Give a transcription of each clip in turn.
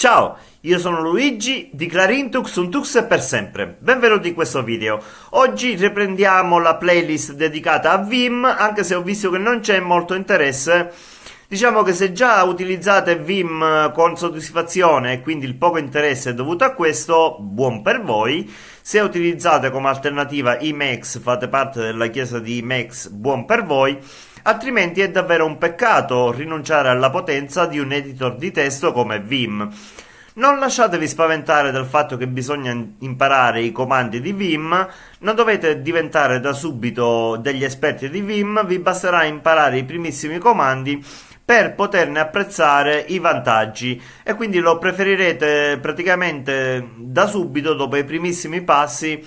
Ciao, io sono Luigi di Clarintux un Tux per sempre. Benvenuti in questo video. Oggi riprendiamo la playlist dedicata a Vim, anche se ho visto che non c'è molto interesse. Diciamo che se già utilizzate Vim eh, con soddisfazione e quindi il poco interesse è dovuto a questo, buon per voi. Se utilizzate come alternativa Emacs, fate parte della chiesa di Emacs, buon per voi altrimenti è davvero un peccato rinunciare alla potenza di un editor di testo come Vim. Non lasciatevi spaventare dal fatto che bisogna imparare i comandi di Vim, non dovete diventare da subito degli esperti di Vim, vi basterà imparare i primissimi comandi per poterne apprezzare i vantaggi e quindi lo preferirete praticamente da subito dopo i primissimi passi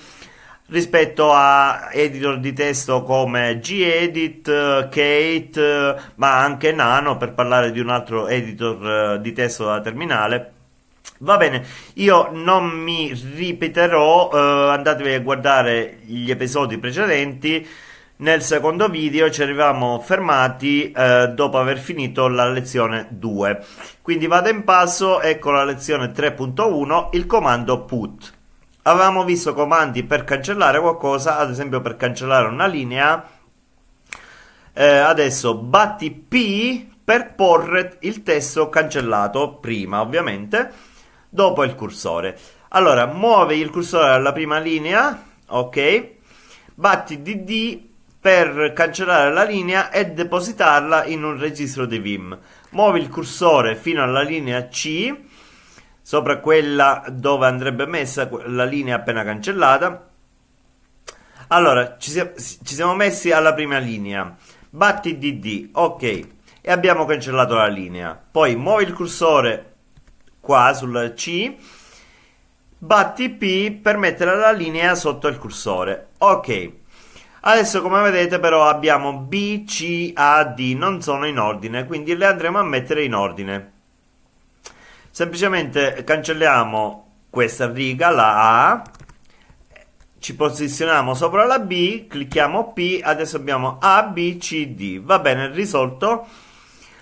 rispetto a editor di testo come Gedit, Kate, ma anche Nano per parlare di un altro editor eh, di testo da terminale. Va bene, io non mi ripeterò, eh, andatevi a guardare gli episodi precedenti. Nel secondo video ci eravamo fermati eh, dopo aver finito la lezione 2. Quindi vado in passo, ecco la lezione 3.1, il comando put avevamo visto comandi per cancellare qualcosa, ad esempio per cancellare una linea. Eh, adesso batti P per porre il testo cancellato prima, ovviamente, dopo il cursore. Allora, muovi il cursore alla prima linea, ok? Batti DD per cancellare la linea e depositarla in un registro di Vim. Muovi il cursore fino alla linea C sopra quella dove andrebbe messa la linea appena cancellata. Allora, ci siamo, ci siamo messi alla prima linea. Batti DD, ok, e abbiamo cancellato la linea. Poi muovi il cursore qua sulla C, batti P per mettere la linea sotto il cursore. Ok. Adesso come vedete però abbiamo B, C, A, D, non sono in ordine, quindi le andremo a mettere in ordine semplicemente cancelliamo questa riga, la A, ci posizioniamo sopra la B, clicchiamo P, adesso abbiamo A, B, C, D, va bene, risolto,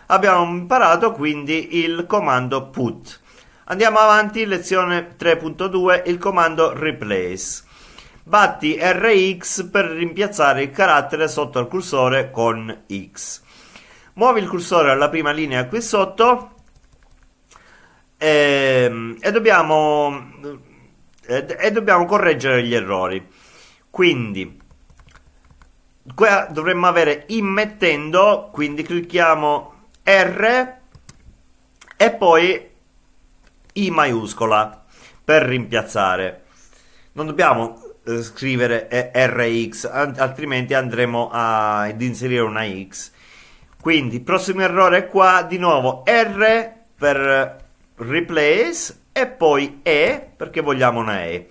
abbiamo imparato quindi il comando put. Andiamo avanti, lezione 3.2, il comando replace. Batti RX per rimpiazzare il carattere sotto al cursore con X. Muovi il cursore alla prima linea qui sotto e, ehm, e, dobbiamo, e, e dobbiamo correggere gli errori. Quindi, qua dovremmo avere immettendo, quindi clicchiamo R e poi I maiuscola per rimpiazzare. Non dobbiamo eh, scrivere eh, RX, altrimenti andremo a, ad inserire una X. Quindi, prossimo errore qua, di nuovo R per replace e poi E perché vogliamo una E.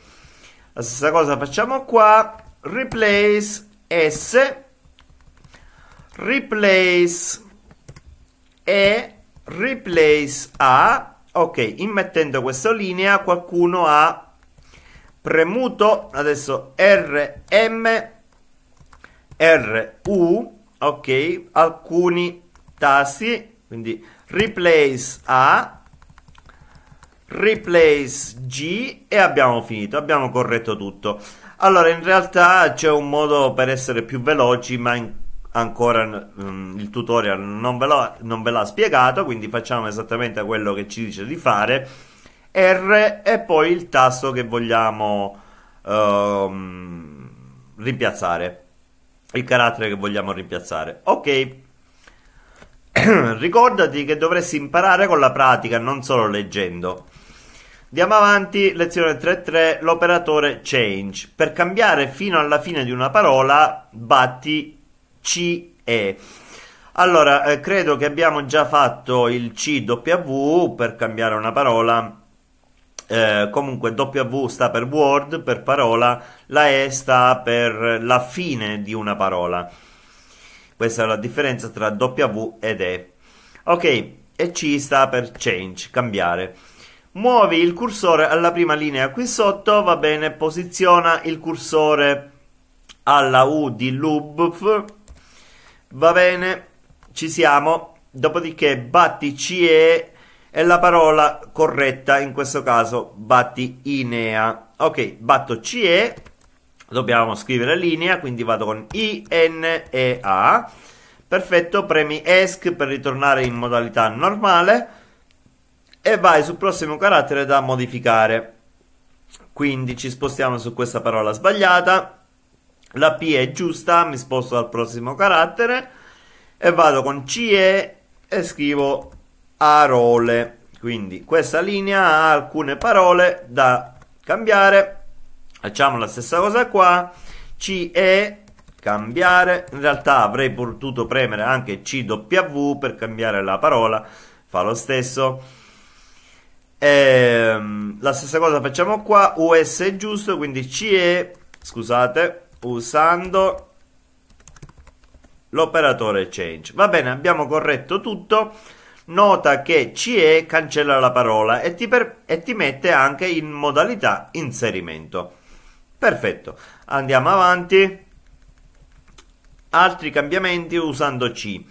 La stessa cosa facciamo qua, replace S, replace E, replace A. Ok, immettendo questa linea qualcuno ha premuto adesso RM, RU, ok, alcuni tasti, quindi replace A, replace G e abbiamo finito, abbiamo corretto tutto. Allora, in realtà c'è un modo per essere più veloci, ma in, ancora mh, mm, il tutorial non ve, lo, non ve l'ha spiegato, quindi facciamo esattamente quello che ci dice di fare. R e poi il tasto che vogliamo uh, rimpiazzare, il carattere che vogliamo rimpiazzare. Ok. Ricordati che dovresti imparare con la pratica, non solo leggendo. Andiamo avanti, lezione 3.3, l'operatore change. Per cambiare fino alla fine di una parola, batti CE. Allora, eh, credo che abbiamo già fatto il CW per cambiare una parola. Eh, comunque W sta per word, per parola, la E sta per la fine di una parola. Questa è la differenza tra W ed E. Ok, e C sta per change, cambiare. Muovi il cursore alla prima linea qui sotto, va bene, posiziona il cursore alla U di loop, va bene, ci siamo. Dopodiché batti CE e la parola corretta in questo caso batti INEA. Ok, batto CE dobbiamo scrivere linea, quindi vado con I, N e A. Perfetto, premi ESC per ritornare in modalità normale e vai sul prossimo carattere da modificare. Quindi ci spostiamo su questa parola sbagliata, la P è giusta, mi sposto al prossimo carattere e vado con CE e scrivo arole. Quindi questa linea ha alcune parole da cambiare facciamo la stessa cosa qua CE cambiare in realtà avrei potuto premere anche CW per cambiare la parola fa lo stesso e, ehm, la stessa cosa facciamo qua US è giusto quindi CE scusate usando l'operatore change va bene abbiamo corretto tutto nota che CE cancella la parola e ti, per, e ti mette anche in modalità inserimento Perfetto, andiamo avanti. Altri cambiamenti usando C.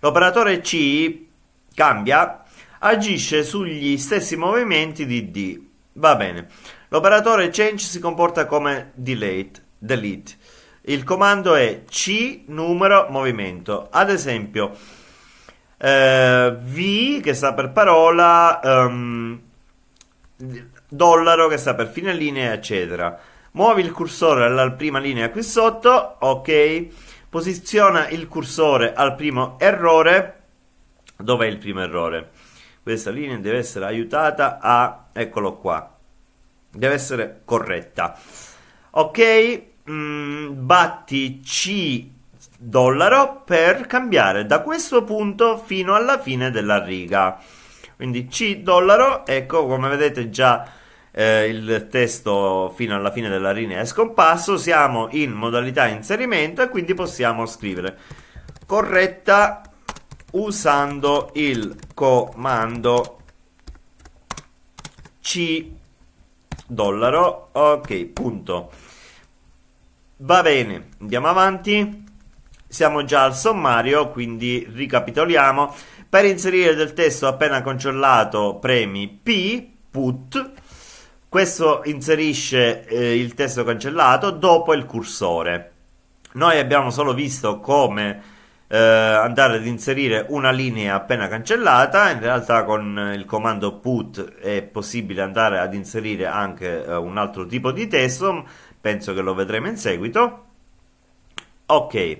L'operatore C cambia, agisce sugli stessi movimenti di D. Va bene. L'operatore change si comporta come delete. delete. Il comando è C numero movimento. Ad esempio, eh, V che sta per parola, um, dollaro che sta per fine linea, eccetera. Muovi il cursore alla prima linea qui sotto, ok. Posiziona il cursore al primo errore. Dov'è il primo errore? Questa linea deve essere aiutata a... Eccolo qua. Deve essere corretta. Ok, mm, batti C dollaro per cambiare da questo punto fino alla fine della riga. Quindi C dollaro, ecco come vedete già eh, il testo fino alla fine della linea è scomparso, siamo in modalità inserimento e quindi possiamo scrivere corretta usando il comando c dollaro ok punto va bene andiamo avanti siamo già al sommario quindi ricapitoliamo per inserire del testo appena controllato premi p put questo inserisce eh, il testo cancellato dopo il cursore. Noi abbiamo solo visto come eh, andare ad inserire una linea appena cancellata, in realtà con eh, il comando put è possibile andare ad inserire anche eh, un altro tipo di testo, penso che lo vedremo in seguito. Ok.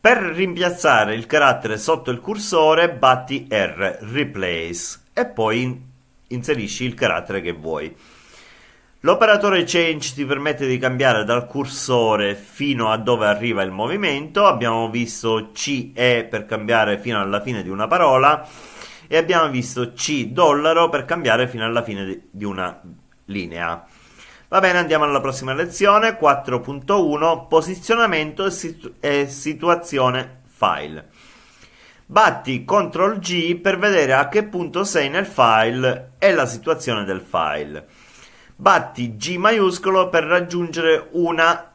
Per rimpiazzare il carattere sotto il cursore batti R, replace e poi inserisci il carattere che vuoi. L'operatore change ti permette di cambiare dal cursore fino a dove arriva il movimento. Abbiamo visto CE per cambiare fino alla fine di una parola e abbiamo visto C dollaro per cambiare fino alla fine di una linea. Va bene, andiamo alla prossima lezione 4.1 posizionamento e, situ- e situazione file. Batti Ctrl G per vedere a che punto sei nel file e la situazione del file. Batti G maiuscolo per raggiungere una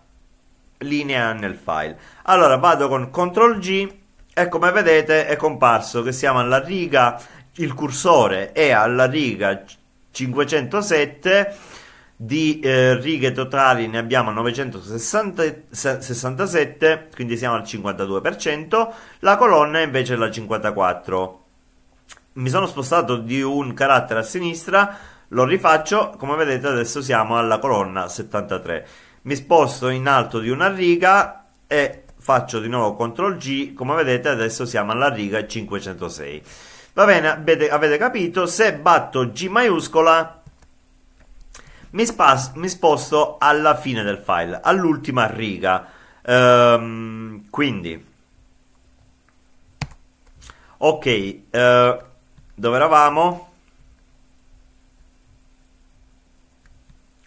linea nel file. Allora vado con Ctrl G e come vedete è comparso che siamo alla riga, il cursore è alla riga 507 di eh, righe totali ne abbiamo 967, quindi siamo al 52%, la colonna invece è la 54%. Mi sono spostato di un carattere a sinistra, lo rifaccio, come vedete adesso siamo alla colonna 73. Mi sposto in alto di una riga e faccio di nuovo CTRL G, come vedete adesso siamo alla riga 506. Va bene, avete, avete capito, se batto G maiuscola mi, spas- mi sposto alla fine del file, all'ultima riga. Um, quindi, ok, uh, dove eravamo?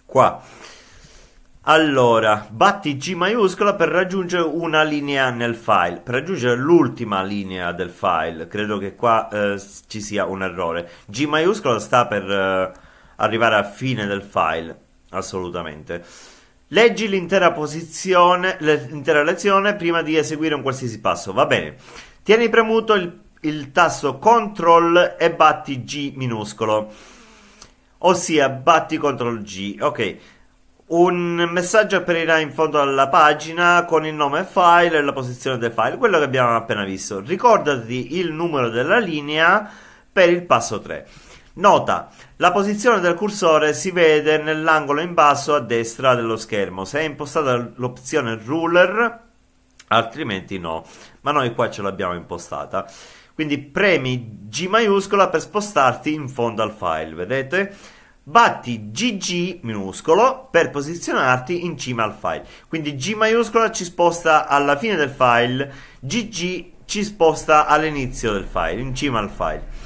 Qua. Allora, batti G maiuscola per raggiungere una linea nel file, per raggiungere l'ultima linea del file. Credo che qua eh, ci sia un errore. G maiuscola sta per eh, arrivare a fine del file, assolutamente. Leggi l'intera posizione, l'intera lezione prima di eseguire un qualsiasi passo, va bene. Tieni premuto il, il tasto CTRL e batti G minuscolo, ossia batti CTRL G, ok. Un messaggio apparirà in fondo alla pagina con il nome file e la posizione del file, quello che abbiamo appena visto. Ricordati il numero della linea per il passo 3. Nota, la posizione del cursore si vede nell'angolo in basso a destra dello schermo, se è impostata l'opzione ruler, altrimenti no, ma noi qua ce l'abbiamo impostata. Quindi premi G maiuscola per spostarti in fondo al file, vedete? Batti GG minuscolo per posizionarti in cima al file. Quindi G maiuscola ci sposta alla fine del file, GG ci sposta all'inizio del file, in cima al file.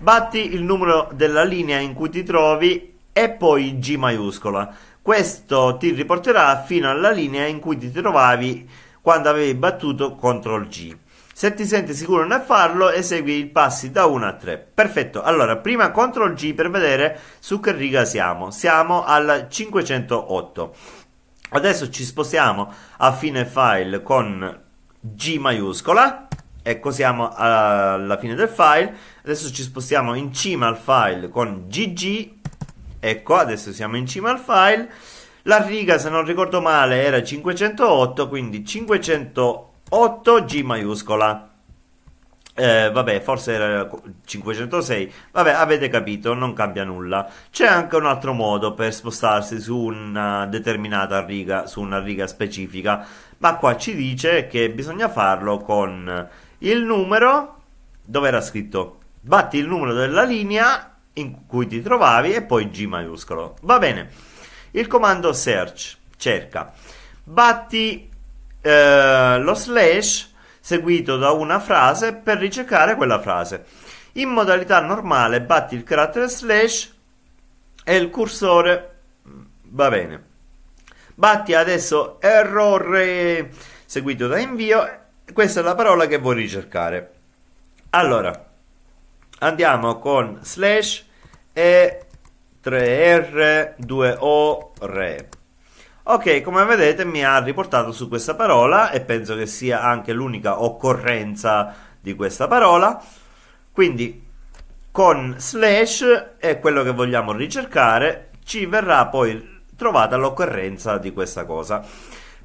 Batti il numero della linea in cui ti trovi e poi G maiuscola. Questo ti riporterà fino alla linea in cui ti trovavi quando avevi battuto CTRL G. Se ti senti sicuro nel farlo, esegui i passi da 1 a 3. Perfetto, allora prima CTRL G per vedere su che riga siamo. Siamo al 508. Adesso ci spostiamo a fine file con G maiuscola Ecco siamo alla fine del file, adesso ci spostiamo in cima al file con GG, ecco adesso siamo in cima al file, la riga se non ricordo male era 508, quindi 508 G maiuscola. Eh, vabbè, forse era 506. Vabbè, avete capito, non cambia nulla. C'è anche un altro modo per spostarsi su una determinata riga, su una riga specifica, ma qua ci dice che bisogna farlo con il numero dove era scritto batti il numero della linea in cui ti trovavi e poi G maiuscolo. Va bene. Il comando search cerca. Batti eh, lo slash seguito da una frase per ricercare quella frase. In modalità normale batti il carattere slash e il cursore va bene. Batti adesso errore seguito da invio questa è la parola che vuoi ricercare. Allora, andiamo con slash e 3R 2O re. Ok, come vedete mi ha riportato su questa parola e penso che sia anche l'unica occorrenza di questa parola. Quindi con slash è quello che vogliamo ricercare, ci verrà poi trovata l'occorrenza di questa cosa.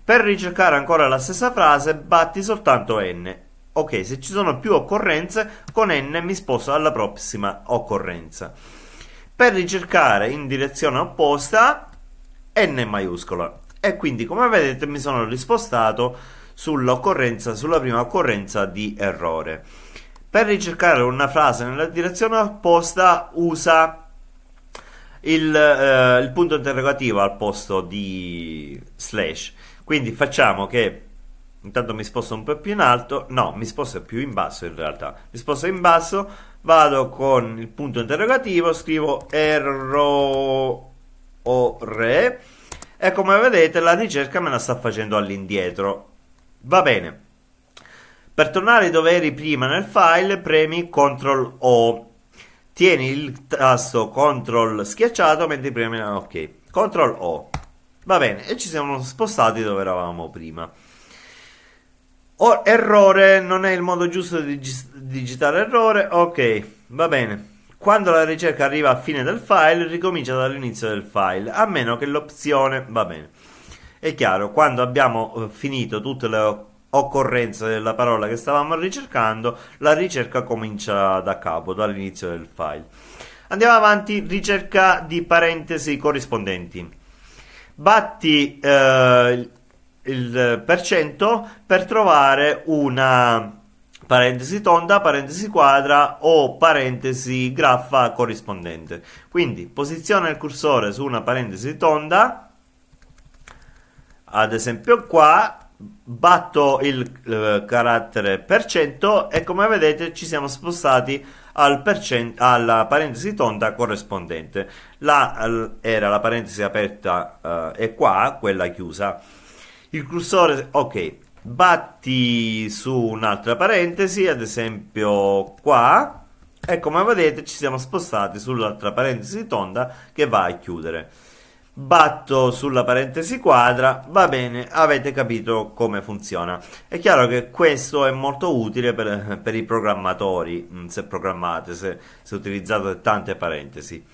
Per ricercare ancora la stessa frase batti soltanto n. Ok, se ci sono più occorrenze, con n mi sposto alla prossima occorrenza. Per ricercare in direzione opposta, n maiuscola. E quindi, come vedete, mi sono rispostato sull'occorrenza, sulla prima occorrenza di errore. Per ricercare una frase nella direzione opposta, usa il, eh, il punto interrogativo al posto di slash quindi facciamo che intanto mi sposto un po' più in alto, no, mi sposto più in basso in realtà, mi sposto in basso, vado con il punto interrogativo, scrivo errore e come vedete la ricerca me la sta facendo all'indietro. Va bene. Per tornare dove eri prima nel file premi CTRL O. Tieni il tasto CTRL schiacciato mentre premi OK. CTRL O. Va bene, e ci siamo spostati dove eravamo prima. Oh, errore, non è il modo giusto di digitare errore. Ok, va bene. Quando la ricerca arriva a fine del file, ricomincia dall'inizio del file, a meno che l'opzione... Va bene. È chiaro, quando abbiamo eh, finito tutte le occorrenze della parola che stavamo ricercando, la ricerca comincia da capo, dall'inizio del file. Andiamo avanti, ricerca di parentesi corrispondenti batti eh, il per cento per trovare una parentesi tonda, parentesi quadra o parentesi graffa corrispondente. Quindi posiziona il cursore su una parentesi tonda, ad esempio qua, batto il eh, carattere per cento e come vedete ci siamo spostati al percent- alla parentesi tonda corrispondente la al, era la parentesi aperta eh, è qua quella chiusa il cursore ok batti su un'altra parentesi ad esempio qua e come vedete ci siamo spostati sull'altra parentesi tonda che va a chiudere batto sulla parentesi quadra, va bene, avete capito come funziona. È chiaro che questo è molto utile per, per i programmatori, mm, se programmate, se, se, utilizzate tante parentesi.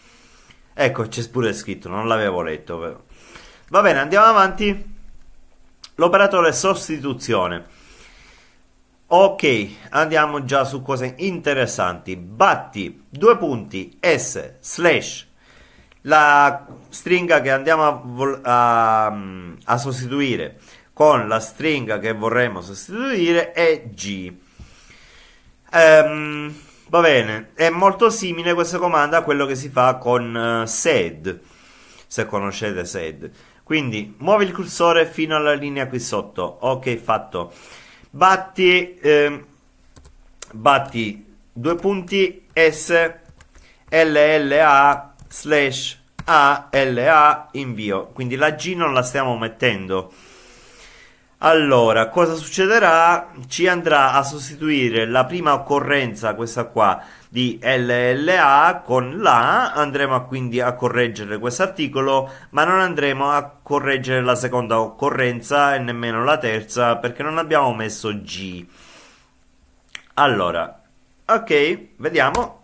Ecco, c'è pure scritto, non l'avevo letto. Però. Va bene, andiamo avanti. L'operatore sostituzione. Ok, andiamo già su cose interessanti. Batti, due punti, S, slash, la stringa che andiamo a, a, mm, a sostituire con la stringa che vorremmo sostituire è G. Um, va bene, è molto simile questo comando a quello che si fa con uh, eh, sed, se conoscete sed. Quindi muovi il cursore fino alla linea qui sotto. Ok, fatto. Batti, eh, batti due punti S, L, L, A, slash ALA invio. Quindi la G non la stiamo mettendo. Allora, cosa succederà? Ci andrà a sostituire la prima occorrenza, questa qua, di LLA con la, andremo quindi a correggere questo articolo, ma non andremo a correggere la seconda occorrenza e nemmeno la terza perché non abbiamo messo G. Allora, ok, vediamo.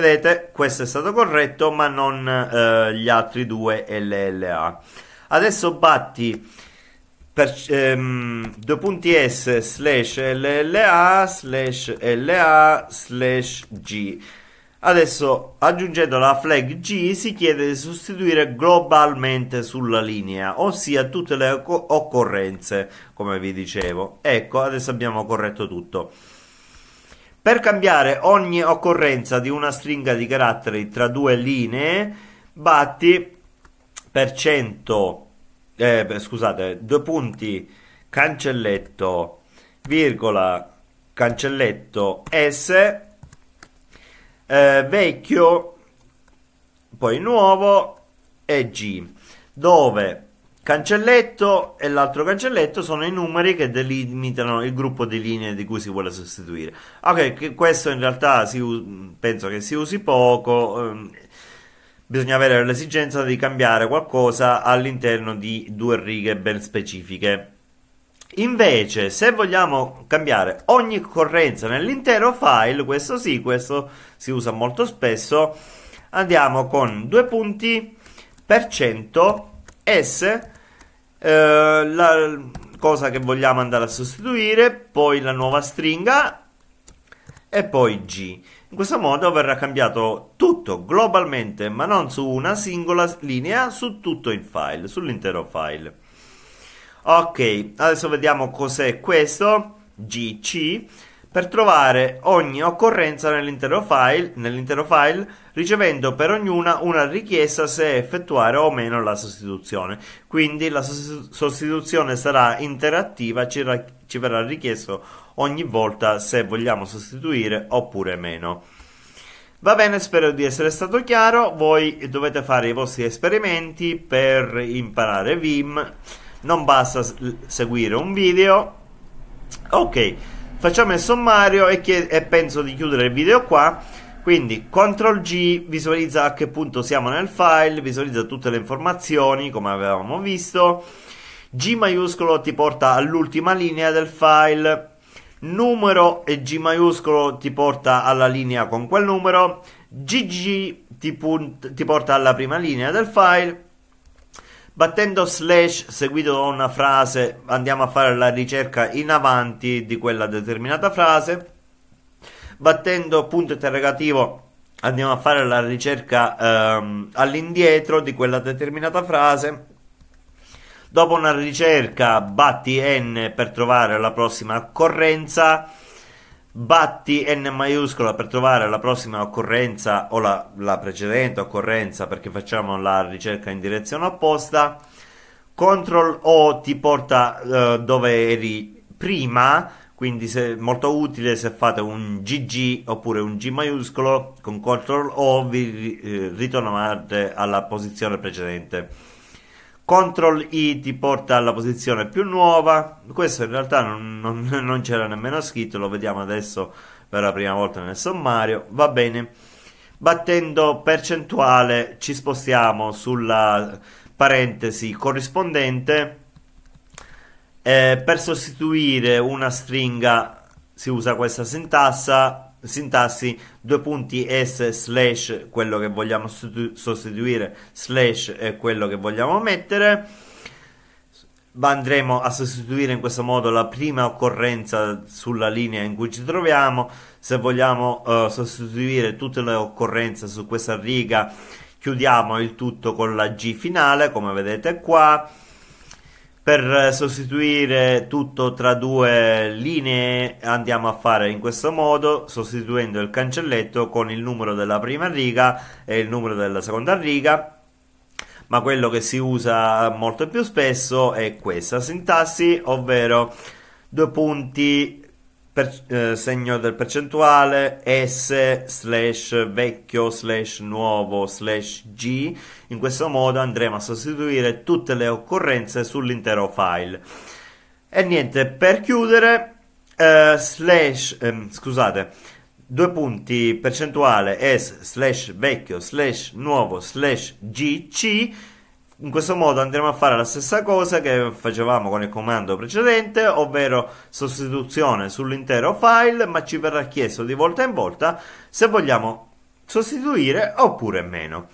Vedete, questo è stato corretto, ma non eh, gli altri due LLA. Adesso batti per, ehm, due punti S slash LLA slash LA slash G. Adesso aggiungendo la flag G si chiede di sostituire globalmente sulla linea, ossia tutte le occorrenze, come vi dicevo. Ecco, adesso abbiamo corretto tutto. Per cambiare ogni occorrenza di una stringa di caratteri tra due linee, batti per 100, eh, scusate, due punti, cancelletto, virgola, cancelletto S, eh, vecchio, poi nuovo e G, dove cancelletto e l'altro cancelletto sono i numeri che delimitano il gruppo di linee di cui si vuole sostituire. Ok, questo in realtà si, penso che si usi poco, ehm, bisogna avere l'esigenza di cambiare qualcosa all'interno di due righe ben specifiche. Invece, se vogliamo cambiare ogni correnza nell'intero file, questo sì, questo si usa molto spesso, andiamo con due punti per cento S eh, la cosa che vogliamo andare a sostituire, poi la nuova stringa e poi G. In questo modo verrà cambiato tutto globalmente, ma non su una singola linea, su tutto il file, sull'intero file. Ok, adesso vediamo cos'è questo, GC per trovare ogni occorrenza nell'intero file, nell'intero file ricevendo per ognuna una richiesta se effettuare o meno la sostituzione. Quindi la sostituzione sarà interattiva, ci, ci verrà richiesto ogni volta se vogliamo sostituire oppure meno. Va bene, spero di essere stato chiaro. Voi dovete fare i vostri esperimenti per imparare Vim. Non basta seguire un video. Ok facciamo il sommario e, chied- e penso di chiudere il video qua quindi CTRL G visualizza a che punto siamo nel file, visualizza tutte le informazioni come avevamo visto. G maiuscolo ti porta all'ultima linea del file, numero e G maiuscolo ti porta alla linea con quel numero, GG ti, punt- ti porta alla prima linea del file battendo slash seguito da una frase andiamo a fare la ricerca in avanti di quella determinata frase battendo punto interrogativo andiamo a fare la ricerca ehm, all'indietro di quella determinata frase dopo una ricerca batti n per trovare la prossima occorrenza batti N maiuscola per trovare la prossima occorrenza o la, la precedente occorrenza perché facciamo la ricerca in direzione opposta. Ctrl O ti porta eh, dove eri prima, quindi è molto utile se fate un GG oppure un G maiuscolo con Ctrl O vi eh, ritornate alla posizione precedente. Ctrl I ti porta alla posizione più nuova, questo in realtà non, non, non c'era nemmeno scritto, lo vediamo adesso per la prima volta nel sommario, va bene. Battendo percentuale ci spostiamo sulla parentesi corrispondente eh, per sostituire una stringa si usa questa sintassa sintassi due punti s slash quello che vogliamo sostituire slash è quello che vogliamo mettere andremo a sostituire in questo modo la prima occorrenza sulla linea in cui ci troviamo se vogliamo uh, sostituire tutte le occorrenze su questa riga chiudiamo il tutto con la g finale come vedete qua per sostituire tutto tra due linee andiamo a fare in questo modo sostituendo il cancelletto con il numero della prima riga e il numero della seconda riga ma quello che si usa molto più spesso è questa sintassi ovvero due punti per, eh, segno del percentuale S slash vecchio slash nuovo slash G. In questo modo andremo a sostituire tutte le occorrenze sull'intero file. E niente, per chiudere, eh, slash, eh, scusate, due punti percentuale S slash vecchio slash nuovo slash GC in questo modo andremo a fare la stessa cosa che facevamo con il comando precedente, ovvero sostituzione sull'intero file, ma ci verrà chiesto di volta in volta se vogliamo sostituire oppure meno.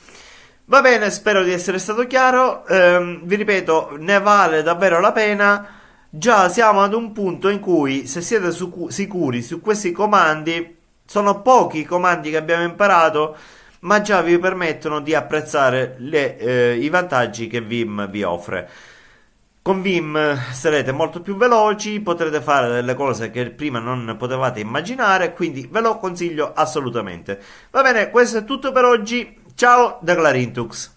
Va bene, spero di essere stato chiaro, ehm, vi ripeto, ne vale davvero la pena. Già siamo ad un punto in cui, se siete su sicuri su questi comandi, sono pochi i comandi che abbiamo imparato, ma già vi permettono di apprezzare le, eh, i vantaggi che Vim vi offre. Con Vim sarete molto più veloci, potrete fare delle cose che prima non potevate immaginare, quindi ve lo consiglio assolutamente. Va bene, questo è tutto per oggi. Ciao da Clarintux.